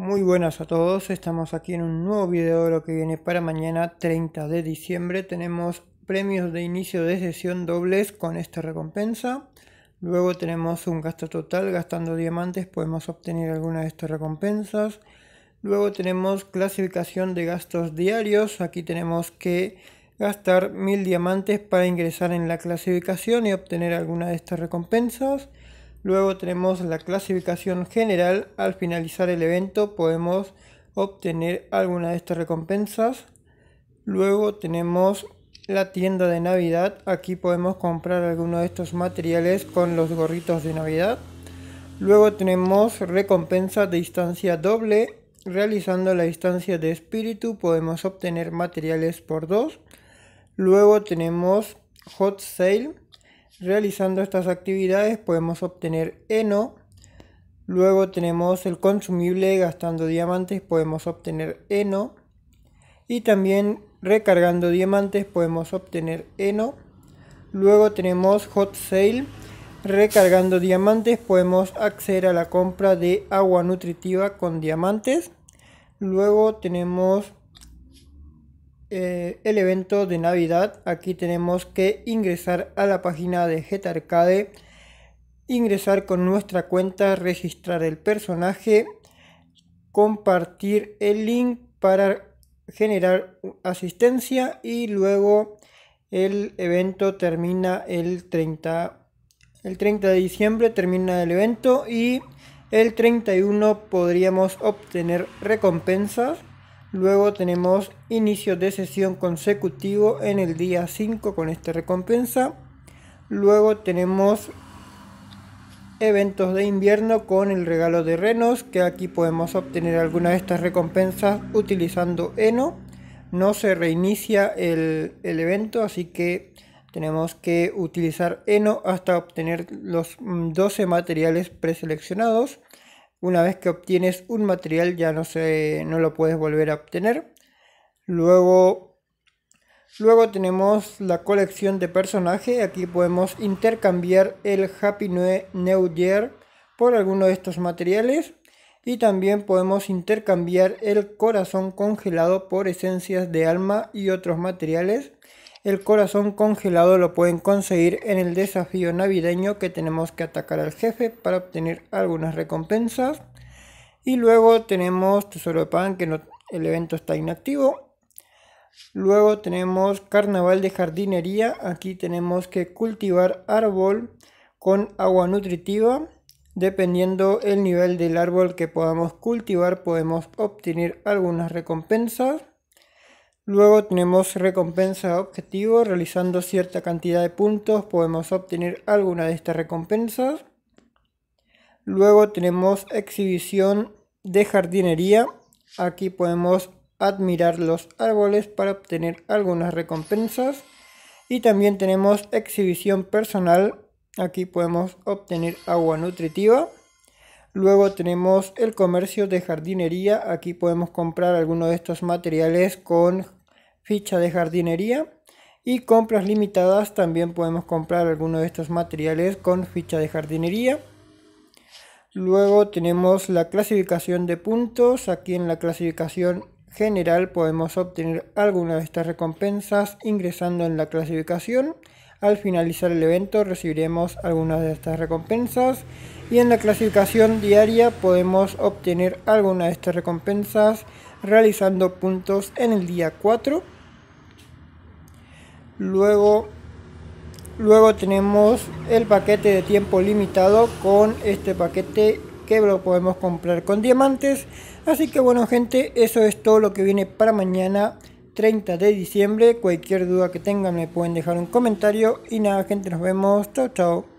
Muy buenas a todos, estamos aquí en un nuevo video de lo que viene para mañana 30 de diciembre. Tenemos premios de inicio de sesión dobles con esta recompensa. Luego tenemos un gasto total, gastando diamantes podemos obtener alguna de estas recompensas. Luego tenemos clasificación de gastos diarios, aquí tenemos que gastar 1000 diamantes para ingresar en la clasificación y obtener alguna de estas recompensas. Luego tenemos la clasificación general. Al finalizar el evento podemos obtener alguna de estas recompensas. Luego tenemos la tienda de Navidad. Aquí podemos comprar alguno de estos materiales con los gorritos de Navidad. Luego tenemos recompensa de distancia doble. Realizando la distancia de espíritu podemos obtener materiales por dos. Luego tenemos hot sale Realizando estas actividades podemos obtener eno, luego tenemos el consumible gastando diamantes podemos obtener eno y también recargando diamantes podemos obtener eno. Luego tenemos hot sale, recargando diamantes podemos acceder a la compra de agua nutritiva con diamantes. Luego tenemos eh, el evento de Navidad. Aquí tenemos que ingresar a la página de Getarcade, ingresar con nuestra cuenta, registrar el personaje, compartir el link para generar asistencia y luego el evento termina el 30 el 30 de diciembre termina el evento y el 31 podríamos obtener recompensas Luego tenemos inicio de sesión consecutivo en el día 5 con esta recompensa. Luego tenemos eventos de invierno con el regalo de renos, que aquí podemos obtener alguna de estas recompensas utilizando Eno. No se reinicia el, el evento, así que tenemos que utilizar Eno hasta obtener los 12 mm, materiales preseleccionados. Una vez que obtienes un material ya no, se, no lo puedes volver a obtener. Luego, luego tenemos la colección de personaje. Aquí podemos intercambiar el Happy New Year por alguno de estos materiales. Y también podemos intercambiar el corazón congelado por esencias de alma y otros materiales. El corazón congelado lo pueden conseguir en el desafío navideño que tenemos que atacar al jefe para obtener algunas recompensas. Y luego tenemos Tesoro de Pan, que el evento está inactivo. Luego tenemos Carnaval de Jardinería. Aquí tenemos que cultivar árbol con agua nutritiva. Dependiendo el nivel del árbol que podamos cultivar, podemos obtener algunas recompensas. Luego tenemos recompensa objetivo, realizando cierta cantidad de puntos podemos obtener alguna de estas recompensas. Luego tenemos exhibición de jardinería, aquí podemos admirar los árboles para obtener algunas recompensas. Y también tenemos exhibición personal, aquí podemos obtener agua nutritiva. Luego tenemos el comercio de jardinería, aquí podemos comprar alguno de estos materiales con ficha de jardinería y compras limitadas también podemos comprar alguno de estos materiales con ficha de jardinería luego tenemos la clasificación de puntos aquí en la clasificación general podemos obtener alguna de estas recompensas ingresando en la clasificación al finalizar el evento recibiremos algunas de estas recompensas y en la clasificación diaria podemos obtener alguna de estas recompensas realizando puntos en el día 4 Luego, luego tenemos el paquete de tiempo limitado con este paquete que lo podemos comprar con diamantes. Así que bueno gente, eso es todo lo que viene para mañana 30 de diciembre. Cualquier duda que tengan me pueden dejar un comentario. Y nada gente, nos vemos. Chao, chao.